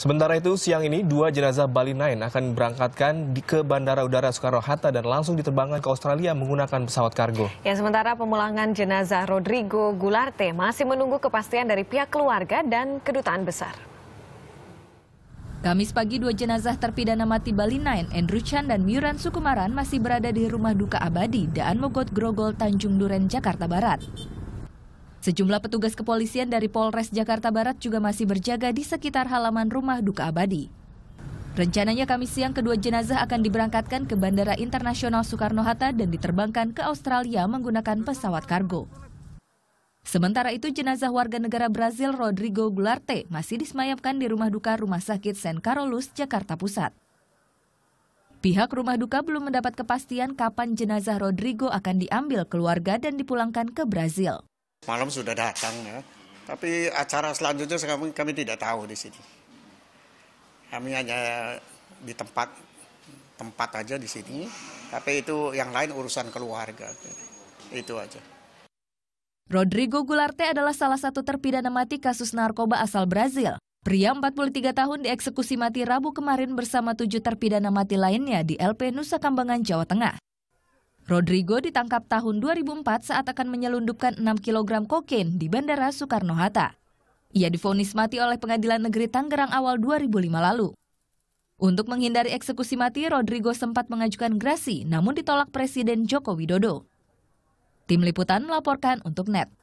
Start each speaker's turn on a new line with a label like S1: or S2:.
S1: Sementara itu, siang ini dua jenazah Bali 9 akan diberangkatkan di, ke Bandara Udara Soekarno-Hatta dan langsung diterbangkan ke Australia menggunakan pesawat kargo.
S2: Ya, sementara pemulangan jenazah Rodrigo Gularte masih menunggu kepastian dari pihak keluarga dan kedutaan besar.
S3: Kamis pagi, dua jenazah terpidana mati Bali 9, Andrew Chan dan Myuran Sukumaran masih berada di rumah duka abadi Daan Mogot Grogol, Tanjung Duren, Jakarta Barat. Sejumlah petugas kepolisian dari Polres Jakarta Barat juga masih berjaga di sekitar halaman rumah duka abadi. Rencananya Kamis siang kedua jenazah akan diberangkatkan ke Bandara Internasional Soekarno-Hatta dan diterbangkan ke Australia menggunakan pesawat kargo. Sementara itu jenazah warga negara Brazil Rodrigo Gularte masih disemayamkan di rumah duka Rumah Sakit San Carolus, Jakarta Pusat. Pihak rumah duka belum mendapat kepastian kapan jenazah Rodrigo akan diambil keluarga dan dipulangkan ke Brazil.
S4: Malam sudah datang ya. Tapi acara selanjutnya kami, kami tidak tahu di sini. Kami hanya di tempat tempat aja di sini. Tapi itu yang lain urusan keluarga. Itu aja.
S3: Rodrigo Gularte adalah salah satu terpidana mati kasus narkoba asal Brazil. Pria 43 tahun dieksekusi mati Rabu kemarin bersama tujuh terpidana mati lainnya di LP Nusa Kambangan, Jawa Tengah. Rodrigo ditangkap tahun 2004 saat akan menyelundupkan 6 kg kokain di Bandara Soekarno-Hatta. Ia difonis mati oleh Pengadilan Negeri Tangerang awal 2005 lalu. Untuk menghindari eksekusi mati, Rodrigo sempat mengajukan grasi namun ditolak Presiden Joko Widodo. Tim Liputan melaporkan untuk NET.